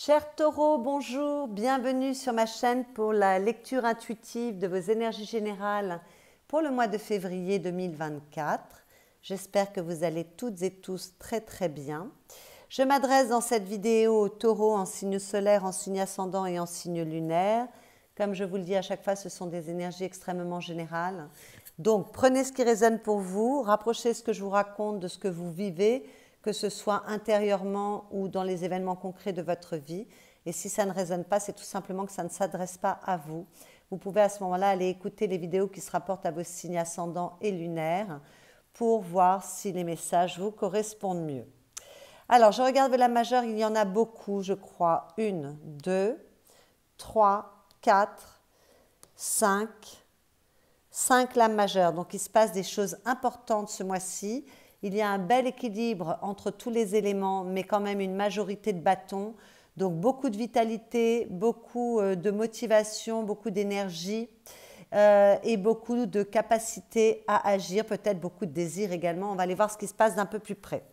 Chers taureaux, bonjour, bienvenue sur ma chaîne pour la lecture intuitive de vos énergies générales pour le mois de février 2024. J'espère que vous allez toutes et tous très très bien. Je m'adresse dans cette vidéo aux taureaux en signe solaire, en signe ascendant et en signe lunaire. Comme je vous le dis à chaque fois, ce sont des énergies extrêmement générales. Donc prenez ce qui résonne pour vous, rapprochez ce que je vous raconte de ce que vous vivez, que ce soit intérieurement ou dans les événements concrets de votre vie. Et si ça ne résonne pas, c'est tout simplement que ça ne s'adresse pas à vous. Vous pouvez à ce moment-là aller écouter les vidéos qui se rapportent à vos signes ascendants et lunaires pour voir si les messages vous correspondent mieux. Alors, je regarde la majeure, il y en a beaucoup, je crois. Une, deux, trois, quatre, cinq, cinq lames majeures. Donc, il se passe des choses importantes ce mois-ci il y a un bel équilibre entre tous les éléments, mais quand même une majorité de bâtons. Donc beaucoup de vitalité, beaucoup euh, de motivation, beaucoup d'énergie euh, et beaucoup de capacité à agir, peut-être beaucoup de désir également. On va aller voir ce qui se passe d'un peu plus près.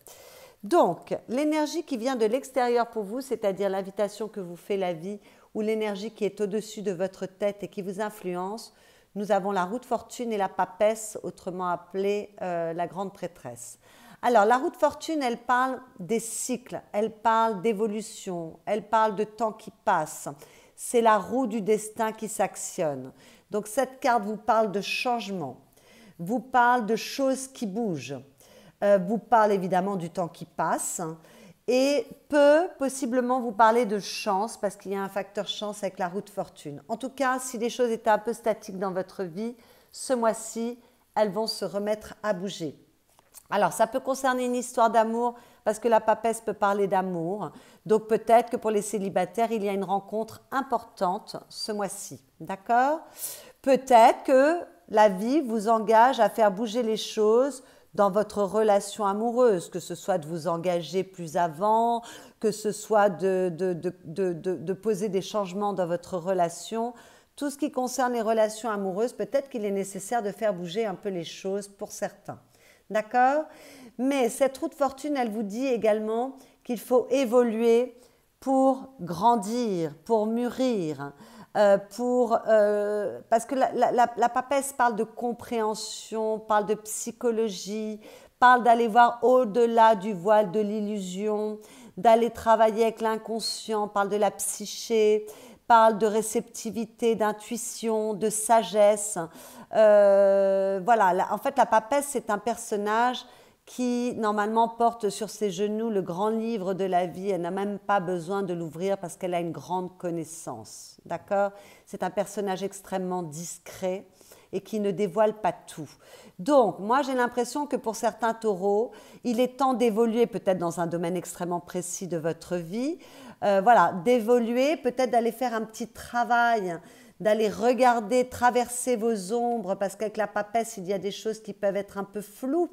Donc, l'énergie qui vient de l'extérieur pour vous, c'est-à-dire l'invitation que vous fait la vie ou l'énergie qui est au-dessus de votre tête et qui vous influence, nous avons la roue de fortune et la papesse, autrement appelée euh, la grande prêtresse. Alors, la roue de fortune, elle parle des cycles, elle parle d'évolution, elle parle de temps qui passe. C'est la roue du destin qui s'actionne. Donc, cette carte vous parle de changement, vous parle de choses qui bougent, euh, vous parle évidemment du temps qui passe. Hein et peut possiblement vous parler de chance parce qu'il y a un facteur chance avec la route fortune. En tout cas, si les choses étaient un peu statiques dans votre vie, ce mois-ci, elles vont se remettre à bouger. Alors, ça peut concerner une histoire d'amour parce que la papesse peut parler d'amour. Donc, peut-être que pour les célibataires, il y a une rencontre importante ce mois-ci. D'accord Peut-être que la vie vous engage à faire bouger les choses dans votre relation amoureuse, que ce soit de vous engager plus avant, que ce soit de, poser des changements dans votre relation. Tout ce qui concerne les relations amoureuses, peut-être qu'il est nécessaire de faire bouger un peu les choses pour certains. D'accord Mais cette route de fortune, elle vous dit également qu'il faut évoluer pour grandir, pour mûrir. Euh, pour, euh, parce que la, la, la, papesse parle de compréhension, parle de psychologie, parle d'aller voir au-delà du voile de l'illusion, d'aller travailler avec l'inconscient, parle de la psyché, parle de réceptivité, d'intuition, de sagesse. Euh, voilà, en fait, la papesse, c'est un personnage qui normalement porte sur ses genoux le grand livre de la vie. Elle n'a même pas besoin de l'ouvrir parce qu'elle a une grande connaissance. D'accord C'est un personnage extrêmement discret et qui ne dévoile pas tout. Donc, moi, j'ai l'impression que pour certains taureaux, il est temps d'évoluer peut-être dans un domaine extrêmement précis de votre vie. Euh, voilà, d'évoluer, peut-être d'aller faire un petit travail d'aller regarder, traverser vos ombres, parce qu'avec la papesse, il y a des choses qui peuvent être un peu floues.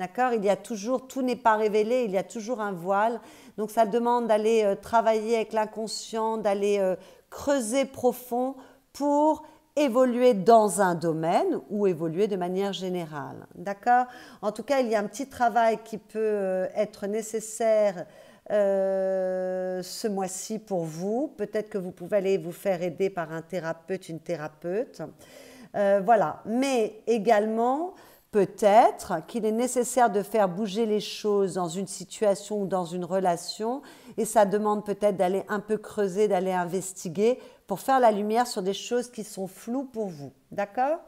D'accord Il y a toujours, tout n'est pas révélé, il y a toujours un voile. Donc ça demande d'aller euh, travailler avec l'inconscient, d'aller euh, creuser profond pour évoluer dans un domaine ou évoluer de manière générale. D'accord En tout cas, il y a un petit travail qui peut euh, être nécessaire ce mois-ci pour vous. Peut-être que vous pouvez aller vous faire aider par un thérapeute, une thérapeute. voilà. Mais également, peut-être qu'il est nécessaire de faire bouger les choses dans une situation ou dans une relation et ça demande peut-être d'aller un peu creuser, d'aller investiguer pour faire la lumière sur des choses qui sont floues pour vous. D'accord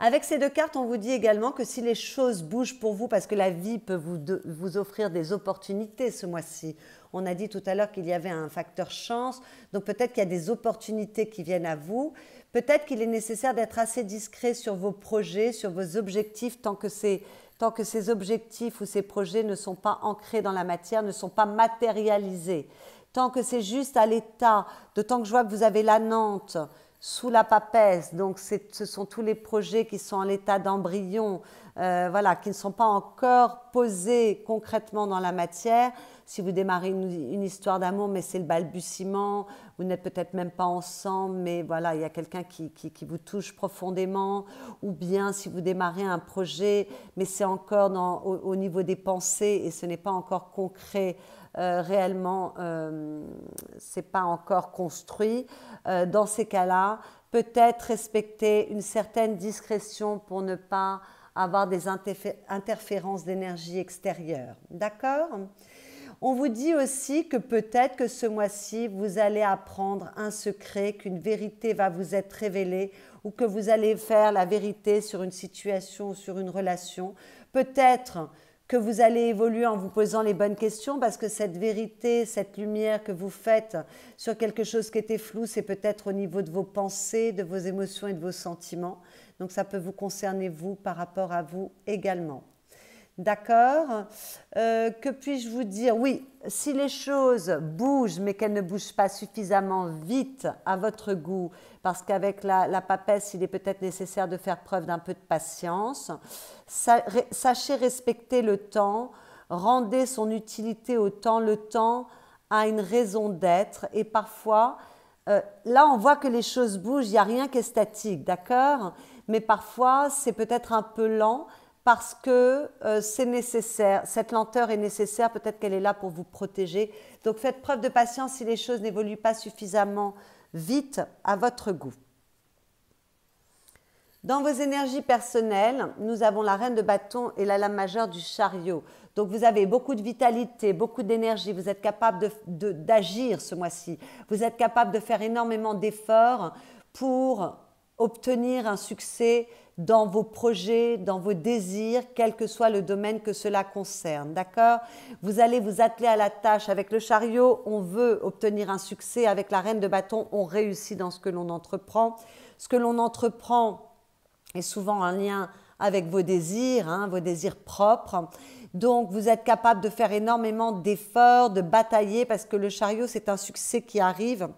avec ces deux cartes, on vous dit également que si les choses bougent pour vous, parce que la vie peut vous, vous offrir des opportunités ce mois-ci. On a dit tout à l'heure qu'il y avait un facteur chance, donc peut-être qu'il y a des opportunités qui viennent à vous. Peut-être qu'il est nécessaire d'être assez discret sur vos projets, sur vos objectifs, tant que, ces, tant que ces objectifs ou ces projets ne sont pas ancrés dans la matière, ne sont pas matérialisés. Tant que c'est juste à l'état, de tant que je vois que vous avez la Nantes, sous la papesse. Donc, ce sont tous les projets qui sont en l'état d'embryon, euh, voilà, qui ne sont pas encore posés concrètement dans la matière. Si vous démarrez une, histoire d'amour, mais c'est le balbutiement, vous n'êtes peut-être même pas ensemble, mais voilà, il y a quelqu'un qui, qui, vous touche profondément. Ou bien si vous démarrez un projet, mais c'est encore au, niveau des pensées et ce n'est pas encore concret. Euh, réellement, ce euh, c'est pas encore construit. Euh, dans ces cas-là, peut-être respecter une certaine discrétion pour ne pas avoir des interférences d'énergie extérieure. D'accord on vous dit aussi que peut-être que ce mois-ci, vous allez apprendre un secret, qu'une vérité va vous être révélée ou que vous allez faire la vérité sur une situation ou sur une relation. Peut-être que vous allez évoluer en vous posant les bonnes questions parce que cette vérité, cette lumière que vous faites sur quelque chose qui était flou, c'est peut-être au niveau de vos pensées, de vos émotions et de vos sentiments. Donc ça peut vous concerner vous par rapport à vous également. D'accord euh, Que puis-je vous dire Oui, si les choses bougent, mais qu'elles ne bougent pas suffisamment vite à votre goût, parce qu'avec la, papesse, il est peut-être nécessaire de faire preuve d'un peu de patience, sachez respecter le temps, rendez son utilité au temps. Le temps a une raison d'être et parfois, euh, là, on voit que les choses bougent, il n'y a rien qui est statique, d'accord Mais parfois, c'est peut-être un peu lent parce que euh, c'est nécessaire. Cette lenteur est nécessaire, peut-être qu'elle est là pour vous protéger. Donc faites preuve de patience si les choses n'évoluent pas suffisamment vite à votre goût. Dans vos énergies personnelles, nous avons la reine de bâton et la lame majeure du chariot. Donc vous avez beaucoup de vitalité, beaucoup d'énergie, vous êtes capable d'agir ce mois-ci, vous êtes capable de faire énormément d'efforts pour obtenir un succès dans vos projets, dans vos désirs, quel que soit le domaine que cela concerne. D'accord Vous allez vous atteler à la tâche. Avec le chariot, on veut obtenir un succès. Avec la reine de bâton, on réussit dans ce que l'on entreprend. Ce que l'on entreprend est souvent un lien avec vos désirs, hein, vos désirs propres. Donc, vous êtes capable de faire énormément d'efforts, de batailler, parce que le chariot, c'est un succès qui arrive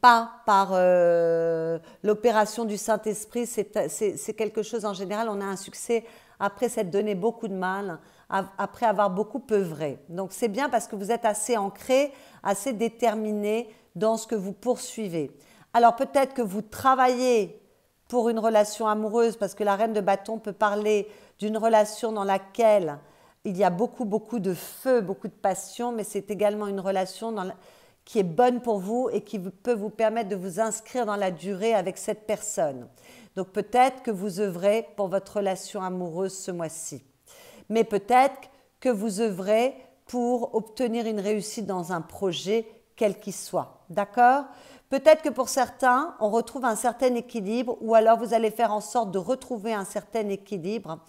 pas par euh, l'opération du Saint-Esprit. C'est quelque chose, en général, on a un succès après s'être donné beaucoup de mal, après avoir beaucoup œuvré. Donc c'est bien parce que vous êtes assez ancré, assez déterminé dans ce que vous poursuivez. Alors peut-être que vous travaillez pour une relation amoureuse, parce que la reine de bâton peut parler d'une relation dans laquelle il y a beaucoup, beaucoup de feu, beaucoup de passion, mais c'est également une relation dans la qui est bonne pour vous et qui peut vous permettre de vous inscrire dans la durée avec cette personne. Donc peut-être que vous œuvrez pour votre relation amoureuse ce mois-ci. Mais peut-être que vous œuvrez pour obtenir une réussite dans un projet quel qu'il soit. D'accord Peut-être que pour certains, on retrouve un certain équilibre ou alors vous allez faire en sorte de retrouver un certain équilibre.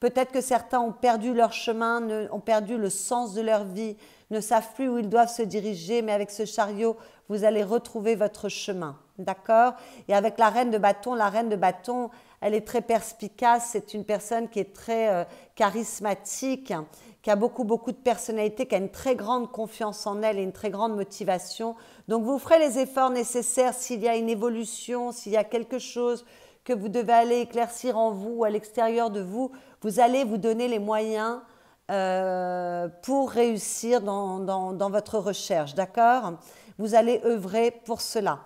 Peut-être que certains ont perdu leur chemin, ont perdu le sens de leur vie, ne savent plus où ils doivent se diriger, mais avec ce chariot, vous allez retrouver votre chemin. D'accord Et avec la reine de bâton, la reine de bâton, elle est très perspicace, c'est une personne qui est très euh, charismatique, qui a beaucoup, beaucoup de personnalité, qui a une très grande confiance en elle et une très grande motivation. Donc vous ferez les efforts nécessaires s'il y a une évolution, s'il y a quelque chose que vous devez aller éclaircir en vous, ou à l'extérieur de vous, vous allez vous donner les moyens euh, pour réussir dans, votre recherche, d'accord Vous allez œuvrer pour cela.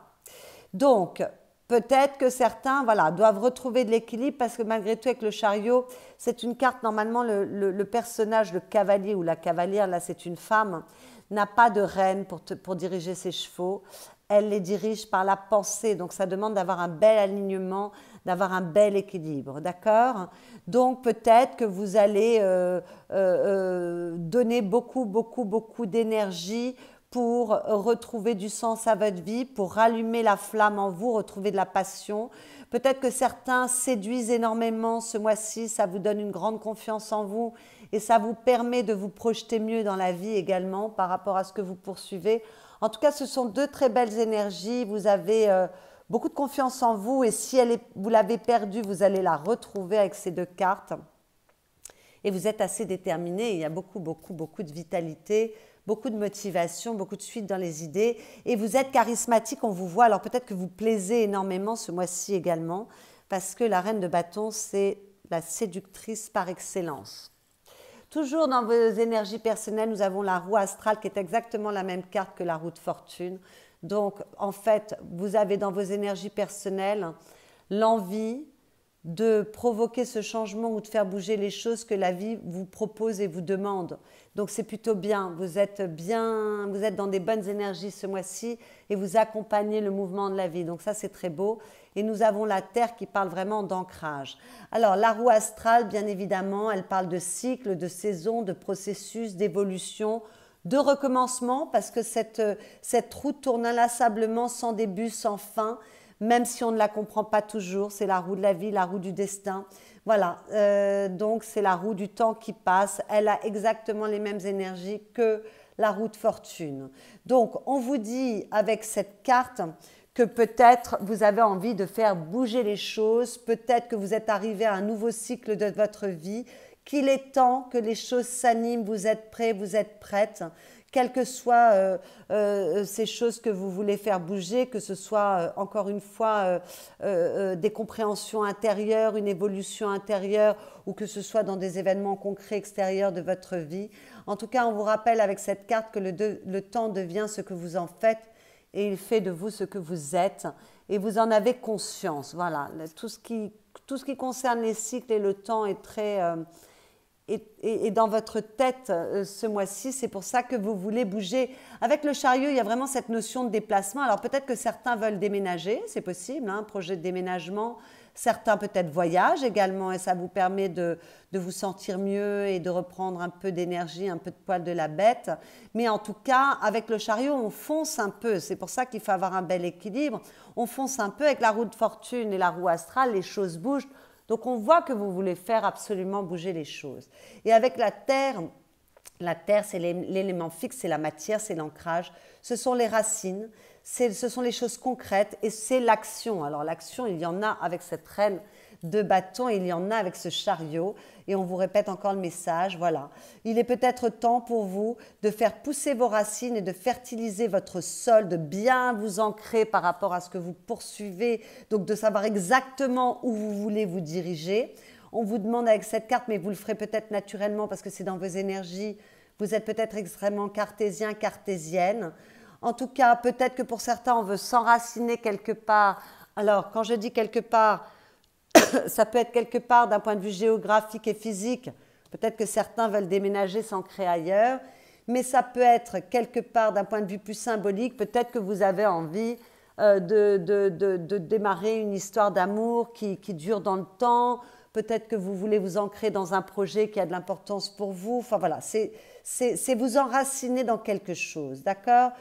Donc, peut-être que certains voilà, doivent retrouver de l'équilibre parce que malgré tout, avec le chariot, c'est une carte, normalement, le, personnage, le cavalier ou la cavalière, là c'est une femme, n'a pas de reine pour, pour diriger ses chevaux. Elle les dirige par la pensée, donc ça demande d'avoir un bel alignement, d'avoir un bel équilibre, d'accord Donc peut-être que vous allez euh, euh, euh, donner beaucoup, beaucoup, beaucoup d'énergie pour retrouver du sens à votre vie, pour rallumer la flamme en vous, retrouver de la passion. Peut-être que certains séduisent énormément ce mois-ci, ça vous donne une grande confiance en vous et ça vous permet de vous projeter mieux dans la vie également par rapport à ce que vous poursuivez. En tout cas, ce sont deux très belles énergies. Vous avez... Beaucoup de confiance en vous et si vous l'avez perdue, vous allez la retrouver avec ces deux cartes. Et vous êtes assez déterminé, il y a beaucoup, beaucoup, beaucoup de vitalité, beaucoup de motivation, beaucoup de suite dans les idées. Et vous êtes charismatique, on vous voit. Alors peut-être que vous plaisez énormément ce mois-ci également, parce que la reine de bâton, c'est la séductrice par excellence. Toujours dans vos énergies personnelles, nous avons la roue astrale qui est exactement la même carte que la roue de fortune. Donc, en fait, vous avez dans vos énergies personnelles l'envie de provoquer ce changement ou de faire bouger les choses que la vie vous propose et vous demande. Donc c'est plutôt bien, vous êtes bien, vous êtes dans des bonnes énergies ce mois-ci et vous accompagnez le mouvement de la vie. Donc ça c'est très beau et nous avons la Terre qui parle vraiment d'ancrage. Alors la roue astrale bien évidemment, elle parle de cycles, de saisons, de processus, d'évolution, de recommencement parce que cette, euh, cette route tourne inlassablement sans début, sans fin, même si on ne la comprend pas toujours. C'est la roue de la vie, la roue du destin. Voilà, euh, donc c'est la roue du temps qui passe. Elle a exactement les mêmes énergies que la roue de fortune. Donc on vous dit avec cette carte que peut-être vous avez envie de faire bouger les choses, peut-être que vous êtes arrivé à un nouveau cycle de votre vie qu'il est temps que les choses s'animent, vous êtes prêts, vous êtes prêtes, quelles que soient euh, euh, ces choses que vous voulez faire bouger, que ce soit euh, encore une fois des compréhensions intérieures, une évolution intérieure, ou que ce soit dans des événements concrets extérieurs de votre vie. En tout cas, on vous rappelle avec cette carte que le, le temps devient ce que vous en faites et il fait de vous ce que vous êtes et vous en avez conscience. Voilà, tout ce qui, tout ce qui concerne les cycles et le temps est très et, dans votre tête euh, ce mois-ci. C'est pour ça que vous voulez bouger. Avec le chariot, il y a vraiment cette notion de déplacement. Alors peut-être que certains veulent déménager, c'est possible, un hein, projet de déménagement. Certains peut-être voyagent également et ça vous permet de, de, vous sentir mieux et de reprendre un peu d'énergie, un peu de poil de la bête. Mais en tout cas, avec le chariot, on fonce un peu. C'est pour ça qu'il faut avoir un bel équilibre. On fonce un peu avec la roue de fortune et la roue astrale, les choses bougent. Donc on voit que vous voulez faire absolument bouger les choses. Et avec la terre, la terre, c'est l'élément fixe, c'est la matière, c'est l'ancrage. Ce sont les racines, ce sont les choses concrètes et c'est l'action. Alors l'action, il y en a avec cette reine de bâtons. Il y en a avec ce chariot. Et on vous répète encore le message. Voilà. Il est peut-être temps pour vous de faire pousser vos racines et de fertiliser votre sol, de bien vous ancrer par rapport à ce que vous poursuivez. Donc de savoir exactement où vous voulez vous diriger. On vous demande avec cette carte, mais vous le ferez peut-être naturellement parce que c'est dans vos énergies. Vous êtes peut-être extrêmement cartésien, cartésienne. En tout cas, peut-être que pour certains, on veut s'enraciner quelque part. Alors, quand je dis quelque part, ça peut être quelque part d'un point de vue géographique et physique. Peut-être que certains veulent déménager, s'ancrer ailleurs. Mais ça peut être quelque part d'un point de vue plus symbolique. Peut-être que vous avez envie euh, de, démarrer une histoire d'amour qui, qui, dure dans le temps. Peut-être que vous voulez vous ancrer dans un projet qui a de l'importance pour vous. Enfin voilà, c'est vous enraciner dans quelque chose, d'accord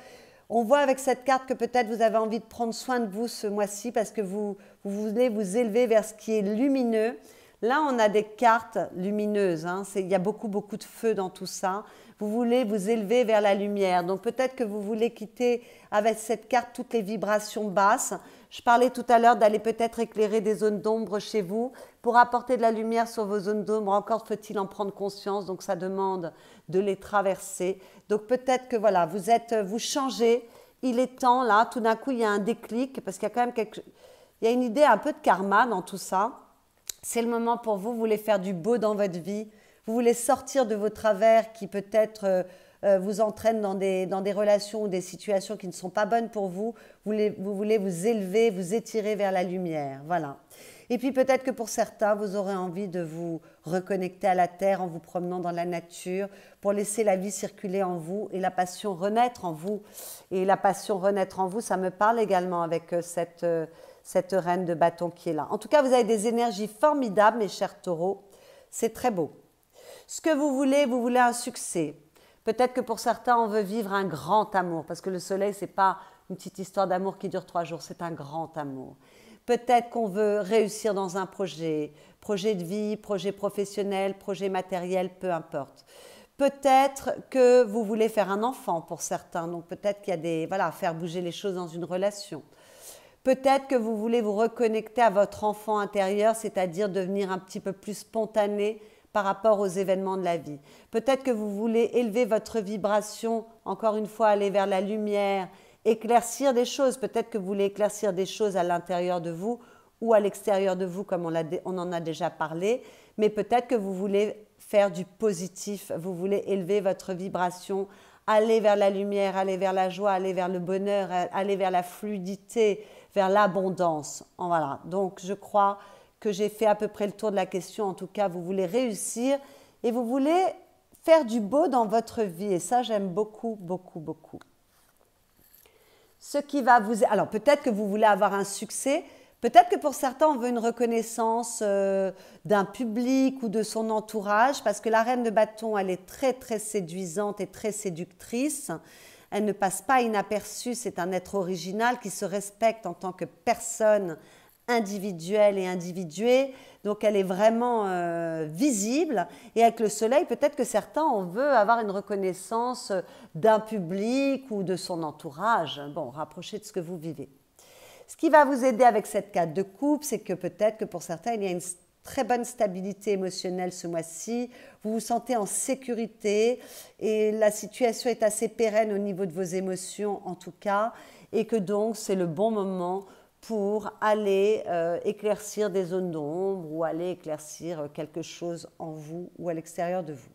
on voit avec cette carte que peut-être vous avez envie de prendre soin de vous ce mois-ci parce que vous, vous, voulez vous élever vers ce qui est lumineux. Là, on a des cartes lumineuses. Hein. Il y a beaucoup, beaucoup de feu dans tout ça. Vous voulez vous élever vers la lumière. Donc peut-être que vous voulez quitter avec cette carte toutes les vibrations basses. Je parlais tout à l'heure d'aller peut-être éclairer des zones d'ombre chez vous. Pour apporter de la lumière sur vos zones d'ombre, encore faut-il en prendre conscience, donc ça demande de les traverser. Donc peut-être que voilà, vous êtes, euh, vous changez, il est temps là, tout d'un coup il y a un déclic, parce qu'il y a quand même quelque, il y a une idée un peu de karma dans tout ça. C'est le moment pour vous, vous voulez faire du beau dans votre vie, vous voulez sortir de vos travers qui peut-être euh, euh, vous entraînent dans des, dans des relations ou des situations qui ne sont pas bonnes pour vous. Vous vous, voulez vous élever, vous étirer vers la lumière. Voilà. Et puis peut-être que pour certains, vous aurez envie de vous reconnecter à la terre en vous promenant dans la nature pour laisser la vie circuler en vous et la passion renaître en vous. Et la passion renaître en vous, ça me parle également avec euh, euh, cette, reine de bâton qui est là. En tout cas, vous avez des énergies formidables, mes chers taureaux. C'est très beau. Ce que vous voulez, vous voulez un succès. Peut-être que pour certains, on veut vivre un grand amour, parce que le soleil, c'est pas une petite histoire d'amour qui dure trois jours, c'est un grand amour. Peut-être qu'on veut réussir dans un projet, projet de vie, projet professionnel, projet matériel, peu importe. Peut-être que vous voulez faire un enfant pour certains, donc peut-être qu'il y a des... Voilà, faire bouger les choses dans une relation. Peut-être que vous voulez vous reconnecter à votre enfant intérieur, c'est-à-dire devenir un petit peu plus spontané par rapport aux événements de la vie. Peut-être que vous voulez élever votre vibration, encore une fois, aller vers la lumière, éclaircir des choses. Peut-être que vous voulez éclaircir des choses à l'intérieur de vous ou à l'extérieur de vous, comme on, on en a déjà parlé. Mais peut-être que vous voulez faire du positif, vous voulez élever votre vibration, aller vers la lumière, aller vers la joie, aller vers le bonheur, aller vers la fluidité, vers l'abondance. Voilà. Donc je crois que j'ai fait à peu près le tour de la question. En tout cas, vous voulez réussir et vous voulez faire du beau dans votre vie. Et ça, j'aime beaucoup, beaucoup, beaucoup ce qui va vous... Alors peut-être que vous voulez avoir un succès, peut-être que pour certains on veut une reconnaissance euh, d'un public ou de son entourage, parce que la reine de bâton, elle est très très séduisante et très séductrice. Elle ne passe pas inaperçue, c'est un être original qui se respecte en tant que personne individuelle et individuée. Donc elle est vraiment euh, visible. Et avec le soleil, peut-être que certains, on veut avoir une reconnaissance euh, d'un public ou de son entourage. Bon, rapprochez de ce que vous vivez. Ce qui va vous aider avec cette carte de coupe, c'est que peut-être que pour certains, il y a une très bonne stabilité émotionnelle ce mois-ci. Vous vous sentez en sécurité et la situation est assez pérenne au niveau de vos émotions en tout cas. Et que donc, c'est le bon moment pour aller euh, éclaircir des zones d'ombre ou aller éclaircir euh, quelque chose en vous ou à l'extérieur de vous.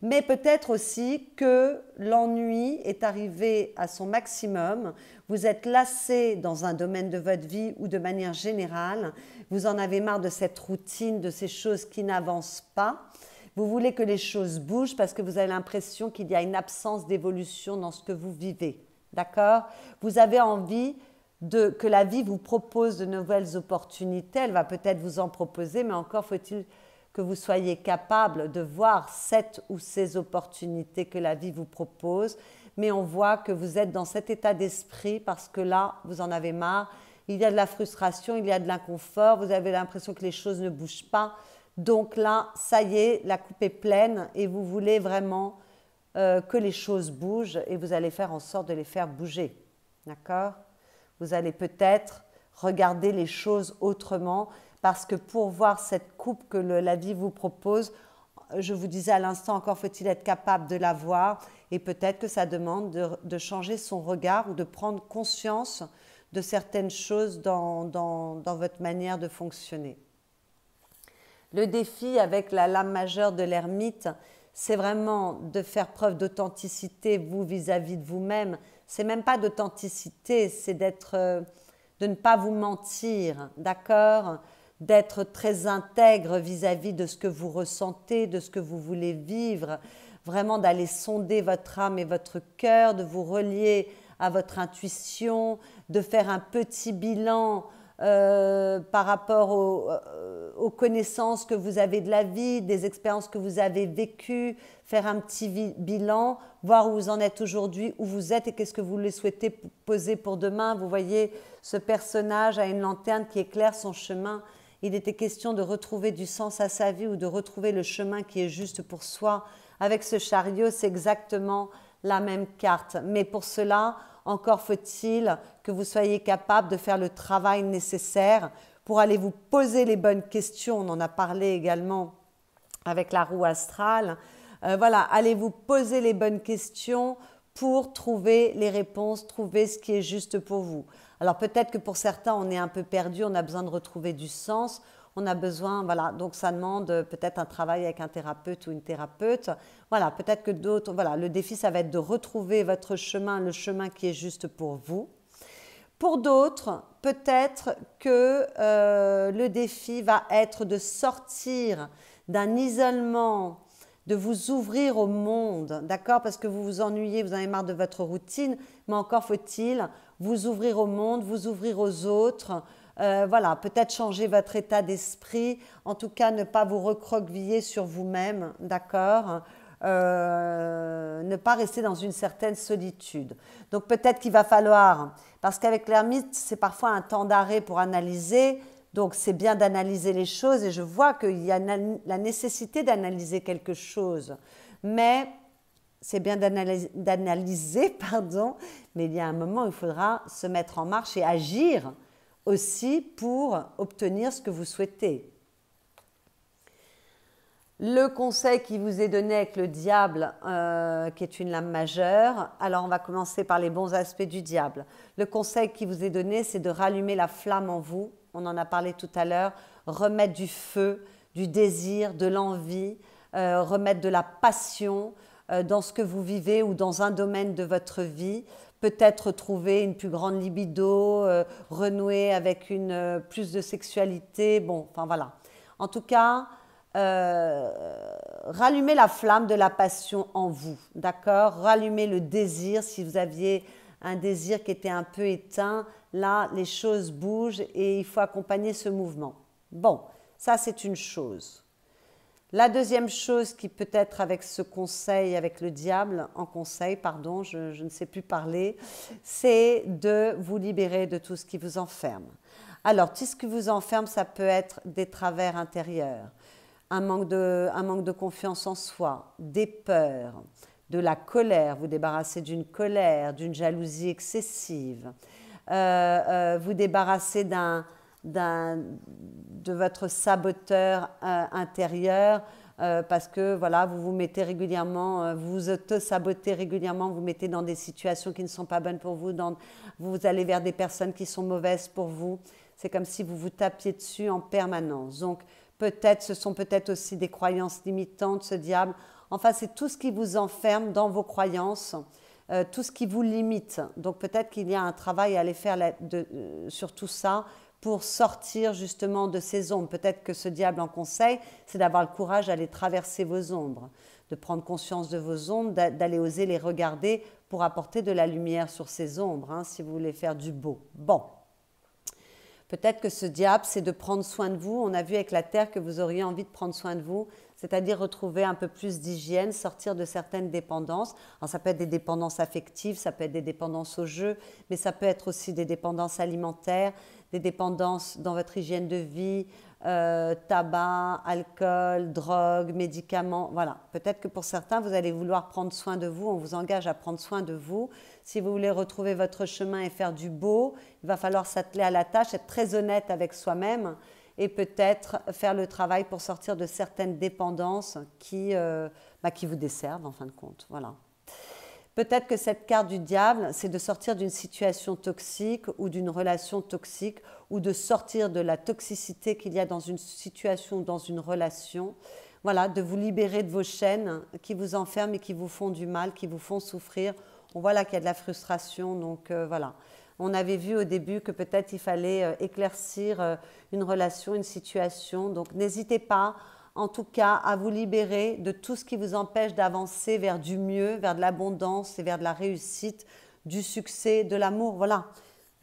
Mais peut-être aussi que l'ennui est arrivé à son maximum, vous êtes lassé dans un domaine de votre vie ou de manière générale, vous en avez marre de cette routine, de ces choses qui n'avancent pas. Vous voulez que les choses bougent parce que vous avez l'impression qu'il y a une absence d'évolution dans ce que vous vivez. D'accord Vous avez envie que la vie vous propose de nouvelles opportunités. Elle va peut-être vous en proposer, mais encore faut-il que vous soyez capable de voir cette ou ces opportunités que la vie vous propose. Mais on voit que vous êtes dans cet état d'esprit parce que là, vous en avez marre. Il y a de la frustration, il y a de l'inconfort, vous avez l'impression que les choses ne bougent pas. Donc là, ça y est, la coupe est pleine et vous voulez vraiment euh, que les choses bougent et vous allez faire en sorte de les faire bouger. D'accord vous allez peut-être regarder les choses autrement, parce que pour voir cette coupe que la vie vous propose, je vous disais à l'instant, encore faut-il être capable de la voir, et peut-être que ça demande de, changer son regard ou de prendre conscience de certaines choses dans votre manière de fonctionner. Le défi avec la lame majeure de l'ermite, c'est vraiment de faire preuve d'authenticité, vous, vis-à-vis de vous-même. C'est même pas d'authenticité, c'est d'être, euh, de ne pas vous mentir, d'accord D'être très intègre vis à -vis de ce que vous ressentez, de ce que vous voulez vivre. Vraiment d'aller sonder votre âme et votre cœur, de vous relier à votre intuition, de faire un petit bilan euh, par rapport euh, aux connaissances que vous avez de la vie, des expériences que vous avez vécues, faire un petit bilan, voir où vous en êtes aujourd'hui, où vous êtes et qu'est-ce que vous les souhaitez poser pour demain. Vous voyez, ce personnage à une lanterne qui éclaire son chemin. Il était question de retrouver du sens à sa vie ou de retrouver le chemin qui est juste pour soi. Avec ce chariot, c'est exactement la même carte. Mais pour cela, encore faut-il que vous soyez capable de faire le travail nécessaire pour aller vous poser les bonnes questions. On en a parlé également avec la roue astrale. Euh, voilà, allez vous poser les bonnes questions pour trouver les réponses, trouver ce qui est juste pour vous. Alors peut-être que pour certains, on est un peu perdu, on a besoin de retrouver du sens, on a besoin, voilà, donc ça demande euh, peut-être un travail avec un thérapeute ou une thérapeute. Voilà, peut-être que d'autres, voilà, le défi, ça va être de retrouver votre chemin, le chemin qui est juste pour vous. Pour d'autres, peut-être que euh, le défi va être de sortir d'un isolement, de vous ouvrir au monde, d'accord Parce que vous vous ennuyez, vous avez marre de votre routine, mais encore faut-il vous ouvrir au monde, vous ouvrir aux autres, euh, voilà, peut-être changer votre état d'esprit, en tout cas ne pas vous recroqueviller sur vous-même, d'accord euh, ne pas rester dans une certaine solitude. Donc peut-être qu'il va falloir, parce qu'avec l'ermite, c'est parfois un temps d'arrêt pour analyser, donc c'est bien d'analyser les choses et je vois qu'il y a la nécessité d'analyser quelque chose. Mais c'est bien d'analyser, pardon, mais il y a un moment où il faudra se mettre en marche et agir aussi pour obtenir ce que vous souhaitez. Le conseil qui vous est donné avec le diable, euh, qui est une lame majeure, alors on va commencer par les bons aspects du diable. Le conseil qui vous est donné, c'est de rallumer la flamme en vous, on en a parlé tout à l'heure, remettre du feu, du désir, de l'envie, euh, remettre de la passion euh, dans ce que vous vivez ou dans un domaine de votre vie peut-être trouver une plus grande libido, renouer avec une plus de sexualité. Bon, enfin voilà. En tout cas, euh, rallumer la flamme de la passion en vous, d'accord Rallumer le désir. Si vous aviez un désir qui était un peu éteint, là, les choses bougent et il faut accompagner ce mouvement. Bon, ça, c'est une chose. La deuxième chose qui peut être avec ce conseil, avec le diable, en conseil, pardon, je ne sais plus parler, c'est de vous libérer de tout ce qui vous enferme. Alors, tout ce qui vous enferme, ça peut être des travers intérieurs, un manque, de, un manque de confiance en soi, des peurs, de la colère, vous débarrassez d'une colère, d'une jalousie excessive, euh, euh, vous débarrassez d'un, de votre saboteur euh, intérieur parce que voilà, vous vous mettez régulièrement, vous vous auto-sabotez régulièrement, vous mettez dans des situations qui ne sont pas bonnes pour vous, dans, vous allez vers des personnes qui sont mauvaises pour vous. C'est comme si vous vous tapiez dessus en permanence. Donc, Peut-être, ce sont peut-être aussi des croyances limitantes, ce diable. Enfin, c'est tout ce qui vous enferme dans vos croyances, euh, tout ce qui vous limite. Donc peut-être qu'il y a un travail à aller faire euh, sur tout ça pour sortir justement de ces ombres. Peut-être que ce diable en conseil, c'est d'avoir le courage d'aller traverser vos ombres, de prendre conscience de vos ombres, d'aller oser les regarder pour apporter de la lumière sur ces ombres, hein, si vous voulez faire du beau. Bon. Peut-être que ce diable, c'est de prendre soin de vous. On a vu avec la terre que vous auriez envie de prendre soin de vous, c'est-à-dire retrouver un peu plus d'hygiène, sortir de certaines dépendances. Alors, ça peut être des dépendances affectives, ça peut être des dépendances au jeu, mais ça peut être aussi des dépendances alimentaires, des dépendances dans votre hygiène de vie, euh, tabac, alcool, drogue, médicaments. Voilà. Peut-être que pour certains, vous allez vouloir prendre soin de vous. On vous engage à prendre soin de vous. Si vous voulez retrouver votre chemin et faire du beau, il va falloir s'atteler à la tâche, être très honnête avec soi-même et peut-être faire le travail pour sortir de certaines dépendances euh, bah, qui, vous desservent en fin de compte. Voilà. Peut-être que cette carte du diable, c'est de sortir d'une situation toxique ou d'une relation toxique ou de sortir de la toxicité qu'il y a dans une situation ou dans une relation. Voilà, de vous libérer de vos chaînes qui vous enferment et qui vous font du mal, qui vous font souffrir on voit là qu'il y a de la frustration. Donc euh, voilà. On avait vu au début que peut-être il fallait euh, éclaircir euh, une relation, une situation. Donc n'hésitez pas, en tout cas, à vous libérer de tout ce qui vous empêche d'avancer vers du mieux, vers de l'abondance et vers de la réussite, du succès, de l'amour. Voilà.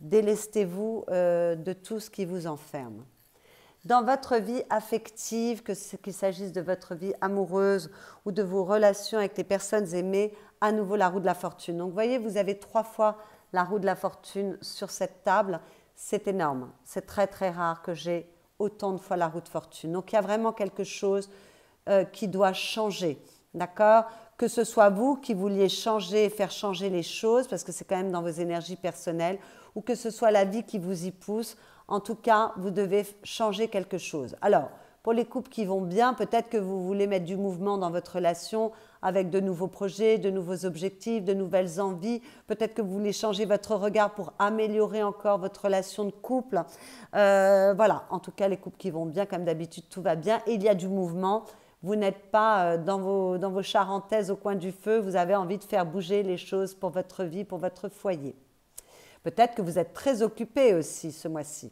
Délestez-vous de tout ce qui vous enferme dans votre vie affective, qu'il s'agisse de votre vie amoureuse ou de vos relations avec les personnes aimées, à nouveau la roue de la fortune. Donc, vous voyez, vous avez trois fois la roue de la fortune sur cette table. C'est énorme. C'est très, très rare que j'ai autant de fois la roue de fortune. Donc, il y a vraiment quelque chose euh, qui doit changer. D'accord Que ce soit vous qui vouliez changer, faire changer les choses, parce que c'est quand même dans vos énergies personnelles, ou que ce soit la vie qui vous y pousse, en tout cas, vous devez changer quelque chose. Alors, pour les couples qui vont bien, peut-être que vous voulez mettre du mouvement dans votre relation avec de nouveaux projets, de nouveaux objectifs, de nouvelles envies. Peut-être que vous voulez changer votre regard pour améliorer encore votre relation de couple. Euh, voilà, en tout cas, les couples qui vont bien, comme d'habitude, tout va bien. il y a du mouvement. Vous n'êtes pas euh, dans vos, dans vos charentaises au coin du feu. Vous avez envie de faire bouger les choses pour votre vie, pour votre foyer. Peut-être que vous êtes très occupé aussi ce mois-ci.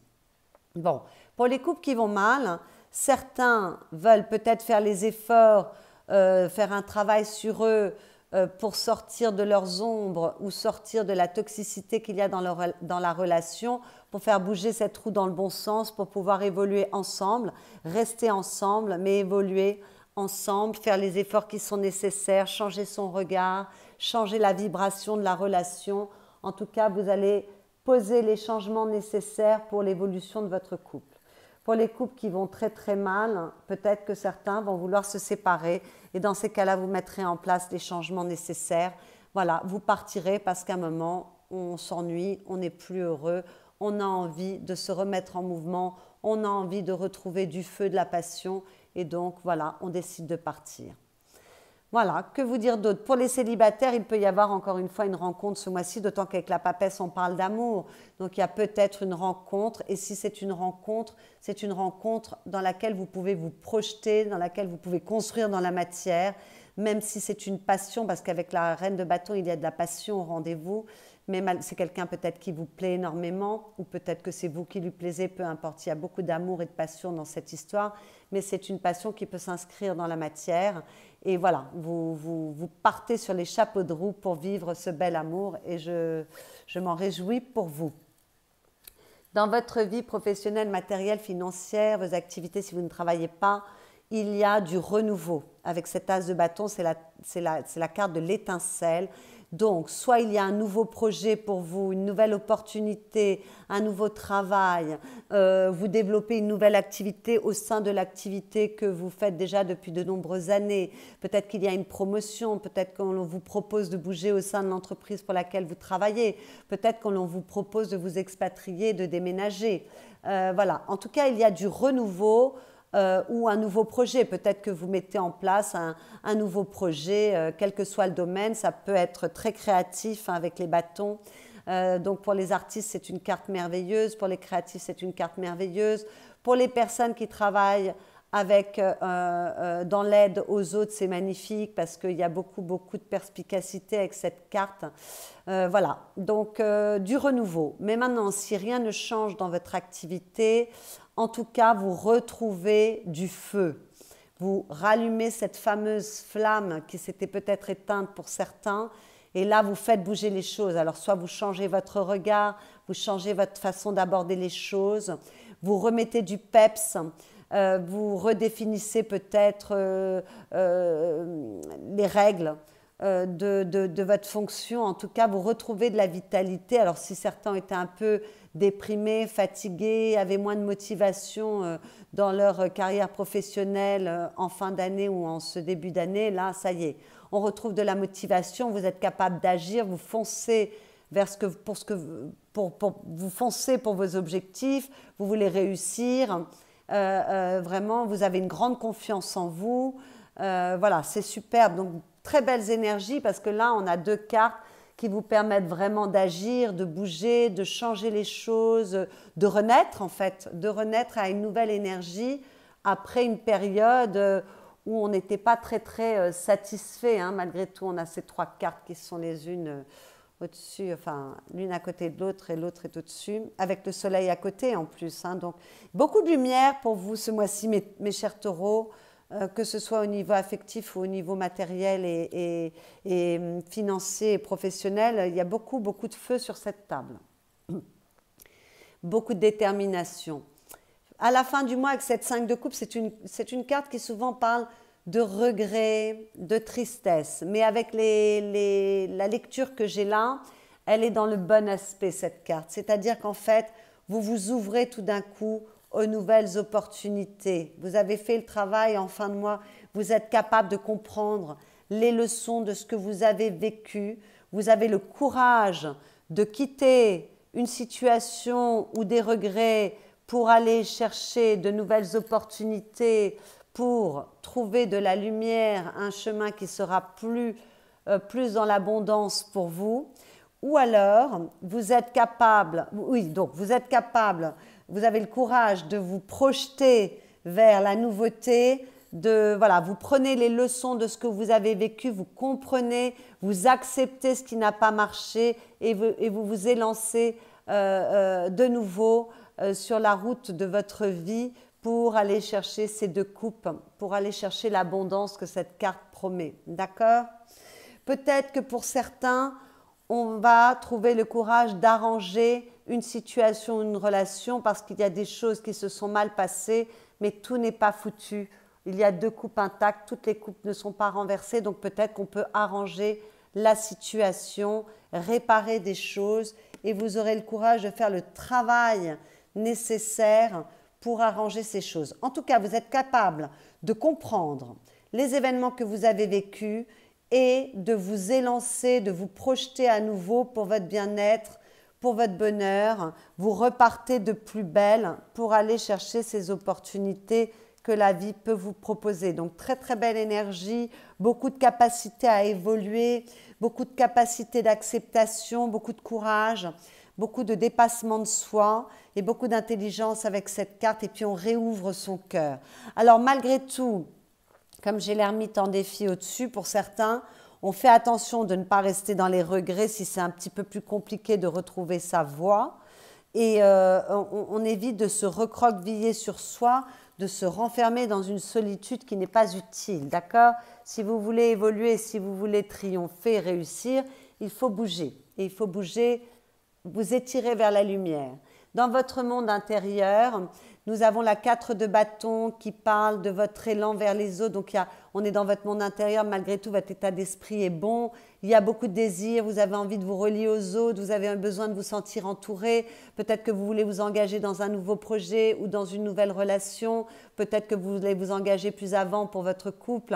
Bon, pour les couples qui vont mal, certains veulent peut-être faire les efforts euh, faire un travail sur eux euh, pour sortir de leurs ombres ou sortir de la toxicité qu'il y a dans la relation, pour faire bouger cette roue dans le bon sens, pour pouvoir évoluer ensemble, rester ensemble, mais évoluer ensemble, faire les efforts qui sont nécessaires, changer son regard, changer la vibration de la relation. En tout cas, vous allez poser les changements nécessaires pour l'évolution de votre couple. Pour les couples qui vont très très mal, peut-être que certains vont vouloir se séparer et dans ces cas-là, vous mettrez en place les changements nécessaires. Voilà, vous partirez parce qu'à un moment, on s'ennuie, on n'est plus heureux, on a envie de se remettre en mouvement, on a envie de retrouver du feu, de la passion et donc voilà, on décide de partir. Voilà, que vous dire d'autre Pour les célibataires, il peut y avoir encore une fois une rencontre ce mois-ci, d'autant qu'avec la papesse, on parle d'amour. Donc il y a peut-être une rencontre, et si c'est une rencontre, c'est une rencontre dans laquelle vous pouvez vous projeter, dans laquelle vous pouvez construire dans la matière, même si c'est une passion, parce qu'avec la reine de bâton, il y a de la passion au rendez-vous, mais c'est quelqu'un peut-être qui vous plaît énormément, ou peut-être que c'est vous qui lui plaisez, peu importe, il y a beaucoup d'amour et de passion dans cette histoire, mais c'est une passion qui peut s'inscrire dans la matière et voilà, vous, partez sur les chapeaux de roue pour vivre ce bel amour et je, je m'en réjouis pour vous. Dans votre vie professionnelle, matérielle, financière, vos activités, si vous ne travaillez pas, il y a du renouveau. Avec cet as de bâton, c'est la, la, la carte de l'étincelle. Donc, soit il y a un nouveau projet pour vous, une nouvelle opportunité, un nouveau travail, euh, vous développez une nouvelle activité au sein de l'activité que vous faites déjà depuis de nombreuses années. Peut-être qu'il y a une promotion, peut-être qu'on vous propose de bouger au sein de l'entreprise pour laquelle vous travaillez, peut-être qu'on vous propose de vous expatrier, de déménager. Euh, voilà, en tout cas, il y a du renouveau euh, ou un nouveau projet. Peut-être que vous mettez en place un, nouveau projet, euh, quel que soit le domaine. Ça peut être très créatif hein, avec les bâtons. Euh, donc pour les artistes, c'est une carte merveilleuse. Pour les créatifs, c'est une carte merveilleuse. Pour les personnes qui travaillent avec, dans l'aide aux autres, c'est magnifique parce qu'il y a beaucoup, beaucoup de perspicacité avec cette carte. voilà, donc du renouveau. Mais maintenant, si rien ne change dans votre activité, en tout cas, vous retrouvez du feu. Vous rallumez cette fameuse flamme qui s'était peut-être éteinte pour certains. Et là, vous faites bouger les choses. Alors, soit vous changez votre regard, vous changez votre façon d'aborder les choses, vous remettez du peps, euh, vous redéfinissez peut-être euh, euh, les règles. Euh, de, de, votre fonction. En tout cas, vous retrouvez de la vitalité. Alors, si certains étaient un peu déprimés, fatigués, avaient moins de motivation euh, dans leur carrière professionnelle euh, en fin d'année ou en ce début d'année, là, ça y est, on retrouve de la motivation. Vous êtes capable d'agir, vous foncez vers ce que, pour ce que pour, pour, vous foncez pour vos objectifs, vous voulez réussir. vraiment, vous avez une grande confiance en vous. voilà, c'est superbe. Donc, très belles énergies parce que là, on a deux cartes qui vous permettent vraiment d'agir, de bouger, de changer les choses, de renaître en fait, de renaître à une nouvelle énergie après une période euh, où on n'était pas très très euh, satisfait. Hein, malgré tout, on a ces trois cartes qui sont les unes euh, au-dessus, enfin l'une à côté de l'autre et l'autre est au-dessus, avec le soleil à côté en plus. Hein. Donc beaucoup de lumière pour vous ce mois-ci, mes chers taureaux. Euh, que ce soit au niveau affectif ou au niveau matériel et, mm, financier et professionnel, il y a beaucoup, beaucoup de feu sur cette table. Beaucoup de détermination. À la fin du mois, avec cette 5 de coupe, c'est une, carte qui souvent parle de regret, de tristesse. Mais avec la lecture que j'ai là, elle est dans le bon aspect, cette carte. C'est-à-dire qu'en fait, vous vous ouvrez tout d'un coup aux nouvelles opportunités. Vous avez fait le travail en fin de mois. Vous êtes capable de comprendre les leçons de ce que vous avez vécu. Vous avez le courage de quitter une situation ou des regrets pour aller chercher de nouvelles opportunités, pour trouver de la lumière, un chemin qui sera plus, euh, plus dans l'abondance pour vous. Ou alors, vous êtes capable, oui, donc vous êtes capable vous avez le courage de vous projeter vers la nouveauté, de voilà, vous prenez les leçons de ce que vous avez vécu, vous comprenez, vous acceptez ce qui n'a pas marché et vous vous, vous élancez euh, euh, de nouveau euh, sur la route de votre vie pour aller chercher ces deux coupes, pour aller chercher l'abondance que cette carte promet. D'accord Peut-être que pour certains, on va trouver le courage d'arranger une situation, une relation, parce qu'il y a des choses qui se sont mal passées, mais tout n'est pas foutu. Il y a deux coupes intactes, toutes les coupes ne sont pas renversées, donc peut-être qu'on peut arranger la situation, réparer des choses, et vous aurez le courage de faire le travail nécessaire pour arranger ces choses. En tout cas, vous êtes capable de comprendre les événements que vous avez vécus et de vous élancer, de vous projeter à nouveau pour votre bien-être, pour votre bonheur. Vous repartez de plus belle pour aller chercher ces opportunités que la vie peut vous proposer. Donc très très belle énergie, beaucoup de capacité à évoluer, beaucoup de capacité d'acceptation, beaucoup de courage, beaucoup de dépassement de soi et beaucoup d'intelligence avec cette carte et puis on réouvre son cœur. Alors malgré tout, comme j'ai l'ermite en défi au-dessus, pour certains, on fait attention de ne pas rester dans les regrets si c'est un petit peu plus compliqué de retrouver sa voie. Et euh, on, on, évite de se recroqueviller sur soi, de se renfermer dans une solitude qui n'est pas utile. D'accord Si vous voulez évoluer, si vous voulez triompher, réussir, il faut bouger. Et il faut bouger, vous étirer vers la lumière. Dans votre monde intérieur, nous avons la 4 de bâton qui parle de votre élan vers les autres, Donc, on est dans votre monde intérieur. Malgré tout, votre état d'esprit est bon. Il y a beaucoup de désirs. Vous avez envie de vous relier aux autres. Vous avez un besoin de vous sentir entouré. Peut-être que vous voulez vous engager dans un nouveau projet ou dans une nouvelle relation. Peut-être que vous voulez vous engager plus avant pour votre couple.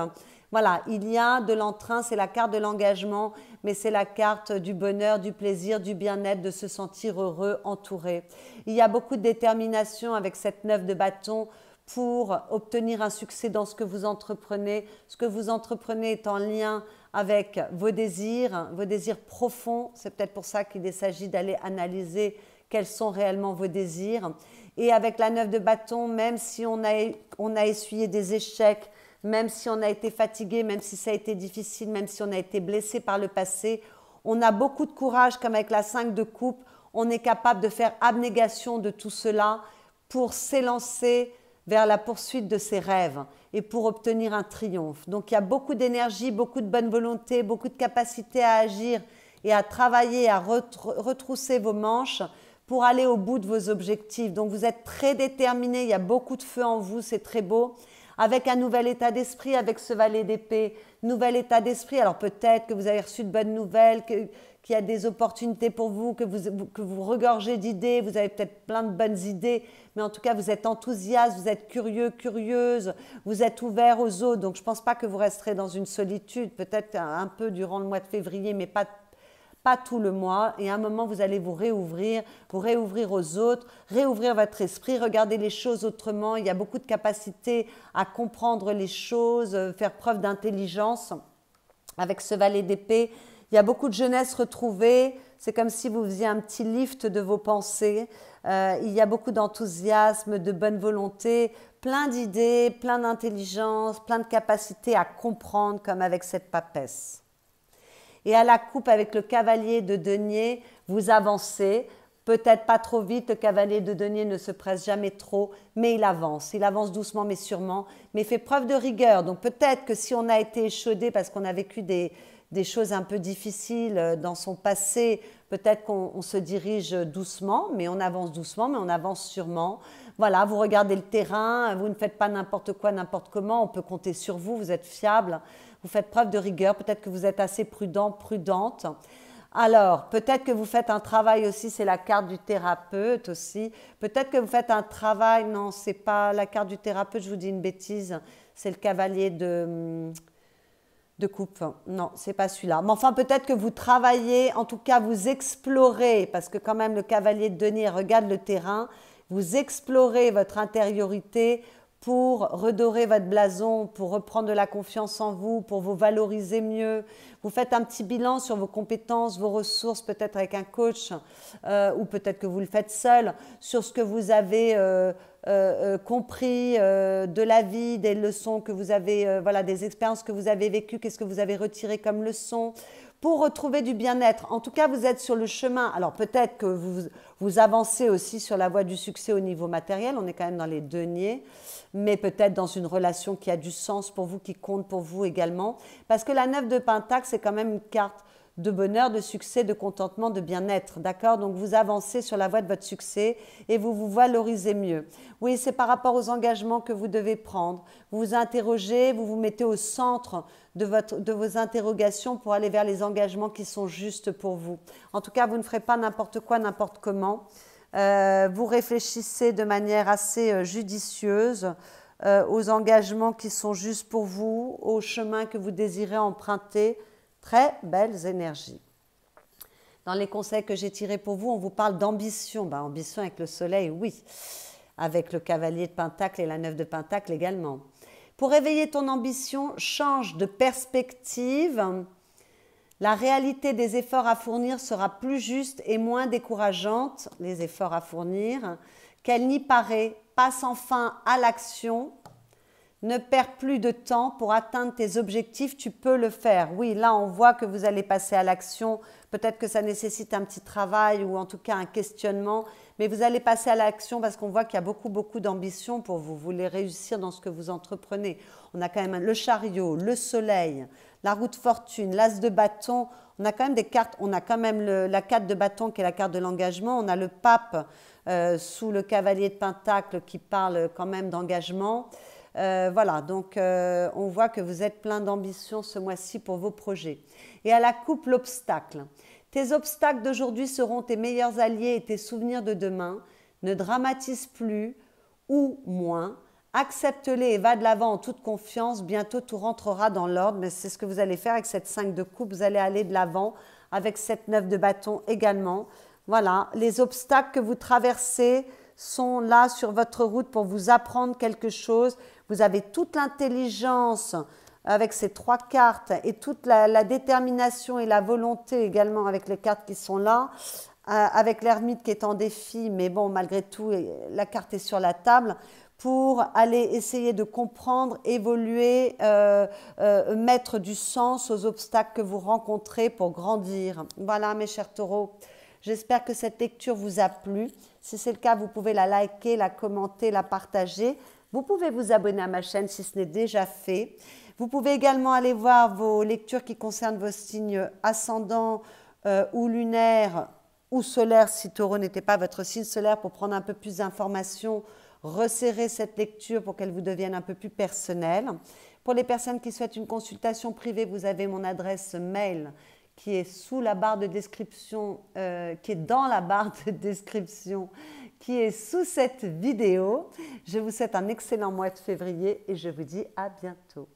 Voilà, il y a de l'entrain, c'est la carte de l'engagement, mais c'est la carte du bonheur, du plaisir, du bien-être, de se sentir heureux, entouré. Il y a beaucoup de détermination avec cette neuf de bâton pour obtenir un succès dans ce que vous entreprenez. Ce que vous entreprenez est en lien avec vos désirs, vos désirs profonds. C'est peut-être pour ça qu'il s'agit d'aller analyser quels sont réellement vos désirs. Et avec la neuf de bâton, même si on a essuyé des échecs, même si on a été fatigué, même si ça a été difficile, même si on a été blessé par le passé. On a beaucoup de courage, comme avec la 5 de coupe. On est capable de faire abnégation de tout cela pour s'élancer vers la poursuite de ses rêves et pour obtenir un triomphe. Donc il y a beaucoup d'énergie, beaucoup de bonne volonté, beaucoup de capacité à agir et à travailler, à retrousser vos manches pour aller au bout de vos objectifs. Donc vous êtes très déterminé, il y a beaucoup de feu en vous, c'est très beau avec un nouvel état d'esprit, avec ce valet d'épée. Nouvel état d'esprit. Alors peut-être que vous avez reçu de bonnes nouvelles, qu'il y a des opportunités pour vous, que vous, que vous regorgez d'idées, vous avez peut-être plein de bonnes idées, mais en tout cas, vous êtes enthousiaste, vous êtes curieux, curieuse, vous êtes ouvert aux autres. Donc, je ne pense pas que vous resterez dans une solitude, peut-être un, peu durant le mois de février, mais pas pas tout le mois. Et à un moment, vous allez vous réouvrir, vous réouvrir aux autres, réouvrir votre esprit, regarder les choses autrement. Il y a beaucoup de capacité à comprendre les choses, euh, faire preuve d'intelligence avec ce valet d'épée. Il y a beaucoup de jeunesse retrouvée. C'est comme si vous faisiez un petit lift de vos pensées. Euh, il y a beaucoup d'enthousiasme, de bonne volonté, plein d'idées, plein d'intelligence, plein de capacité à comprendre comme avec cette papesse. Et à la coupe avec le cavalier de denier, vous avancez. Peut-être pas trop vite, le cavalier de denier ne se presse jamais trop, mais il avance. Il avance doucement mais sûrement, mais fait preuve de rigueur. Donc peut-être que si on a été échaudé parce qu'on a vécu des, des choses un peu difficiles euh, dans son passé, peut-être qu'on se dirige doucement, mais on avance doucement, mais on avance sûrement. Voilà, vous regardez le terrain, vous ne faites pas n'importe quoi, n'importe comment, on peut compter sur vous, vous êtes fiable vous faites preuve de rigueur, peut-être que vous êtes assez prudent, prudente. Alors, peut-être que vous faites un travail aussi, c'est la carte du thérapeute aussi. Peut-être que vous faites un travail, non, c'est pas la carte du thérapeute, je vous dis une bêtise, c'est le cavalier de de coupe. Non, c'est pas celui-là. Mais enfin, peut-être que vous travaillez, en tout cas, vous explorez, parce que quand même, le cavalier de Denis regarde le terrain. Vous explorez votre intériorité pour redorer votre blason, pour reprendre de la confiance en vous, pour vous valoriser mieux. Vous faites un petit bilan sur vos compétences, vos ressources, peut-être avec un coach, euh, ou peut-être que vous le faites seul, sur ce que vous avez euh, euh, compris de la vie, des leçons que vous avez, voilà, des expériences que vous avez vécues, qu'est-ce que vous avez retiré comme leçon pour retrouver du bien-être. En tout cas, vous êtes sur le chemin. Alors peut-être que vous, vous avancez aussi sur la voie du succès au niveau matériel, on est quand même dans les deniers, mais peut-être dans une relation qui a du sens pour vous, qui compte pour vous également. Parce que la 9 de Pentacle, c'est quand même une carte de bonheur, de succès, de contentement, de bien-être. D'accord Donc vous avancez sur la voie de votre succès et vous vous valorisez mieux. Oui, c'est par rapport aux engagements que vous devez prendre. Vous vous interrogez, vous vous mettez au centre de, vos interrogations pour aller vers les engagements qui sont justes pour vous. En tout cas, vous ne ferez pas n'importe quoi, n'importe comment. Euh, vous réfléchissez de manière assez euh, judicieuse euh, aux engagements qui sont justes pour vous, au chemin que vous désirez emprunter Très belles énergies. Dans les conseils que j'ai tirés pour vous, on vous parle d'ambition. Ben, ambition avec le soleil, oui. Avec le cavalier de Pentacle et la Neuf de Pentacle également. Pour réveiller ton ambition, change de perspective. La réalité des efforts à fournir sera plus juste et moins décourageante, les efforts à fournir, qu'elle n'y paraît. Passe enfin à l'action ne perds plus de temps pour atteindre tes objectifs, tu peux le faire. Oui, là on voit que vous allez passer à l'action. Peut-être que ça nécessite un petit travail ou en tout cas un questionnement, mais vous allez passer à l'action parce qu'on voit qu'il y a beaucoup beaucoup d'ambition pour vous. Vous voulez réussir dans ce que vous entreprenez. On a quand même le chariot, le soleil, la route fortune, l'as de bâton. On a quand même des cartes. On a quand même la carte de bâton qui est la carte de l'engagement. On a le pape euh, sous le cavalier de Pentacle qui parle quand même d'engagement. Euh, voilà, donc euh, on voit que vous êtes plein d'ambition ce mois-ci pour vos projets. Et à la coupe, l'obstacle. Tes obstacles d'aujourd'hui seront tes meilleurs alliés et tes souvenirs de demain. Ne dramatise plus ou moins. Accepte-les et va de l'avant en toute confiance. Bientôt, tout rentrera dans l'ordre, mais c'est ce que vous allez faire avec cette 5 de coupe. Vous allez aller de l'avant avec cette 9 de bâton également. Voilà, les obstacles que vous traversez sont là sur votre route pour vous apprendre quelque chose. Vous avez toute l'intelligence avec ces trois cartes et toute la, détermination et la volonté également avec les cartes qui sont là, euh, avec l'ermite qui est en défi, mais bon, malgré tout, la carte est sur la table pour aller essayer de comprendre, évoluer, euh, euh, mettre du sens aux obstacles que vous rencontrez pour grandir. Voilà mes chers taureaux, j'espère que cette lecture vous a plu. Si c'est le cas, vous pouvez la liker, la commenter, la partager. Vous pouvez vous abonner à ma chaîne si ce n'est déjà fait. Vous pouvez également aller voir vos lectures qui concernent vos signes ascendants euh, ou lunaires ou solaires si taureau n'était pas votre signe solaire pour prendre un peu plus d'informations, resserrer cette lecture pour qu'elle vous devienne un peu plus personnelle. Pour les personnes qui souhaitent une consultation privée, vous avez mon adresse mail qui est sous la barre de description, euh, qui est dans la barre de description qui est sous cette vidéo. Je vous souhaite un excellent mois de février et je vous dis à bientôt.